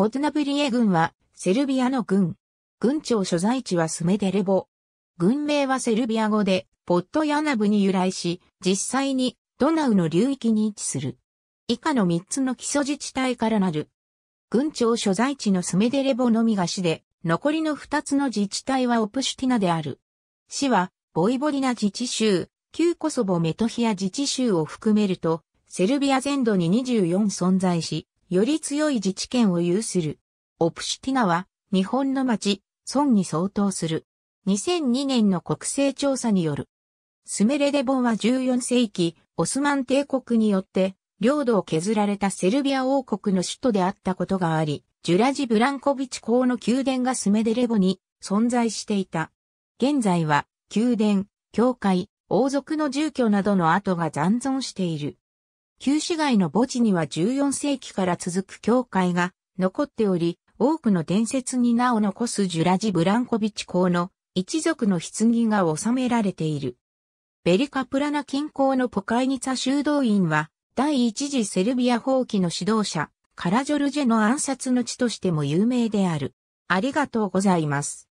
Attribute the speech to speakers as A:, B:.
A: ポズナブリエ軍は、セルビアの軍。軍庁所在地はス
B: メデレボ。軍名はセルビア語で、ポットヤナブに由来し、実際にドナウの流域に位置する。以下の3つの基礎自治体からなる。軍庁所在地のスメデレボのみが市で、残りの2つの自治体はオプシュティナである。市は、ボイボディナ自治州、旧コソボメトヒア自治州を含めると、セルビア全土に24存在し、より強い自治権を有する。オプシティナは、日本の町、村に相当する。2002年の国勢調査による。スメレデボンは14世紀、オスマン帝国によって、領土を削られたセルビア王国の首都であったことがあり、ジュラジ・ブランコビチ公の宮殿がスメデレボに存在していた。現在は、宮殿、教会、王族の住居などの跡が残存している。旧市街の墓地には14世紀から続く教会が残っており、多くの伝説に名を残すジュラジ・ブランコビチ公の一族の棺が収められている。ベリカプラナ近郊のポカイニツァ修道院は、第一次セルビア放棄の指導者、カラジョルジ
A: ェの暗殺の地としても有名である。ありがとうございます。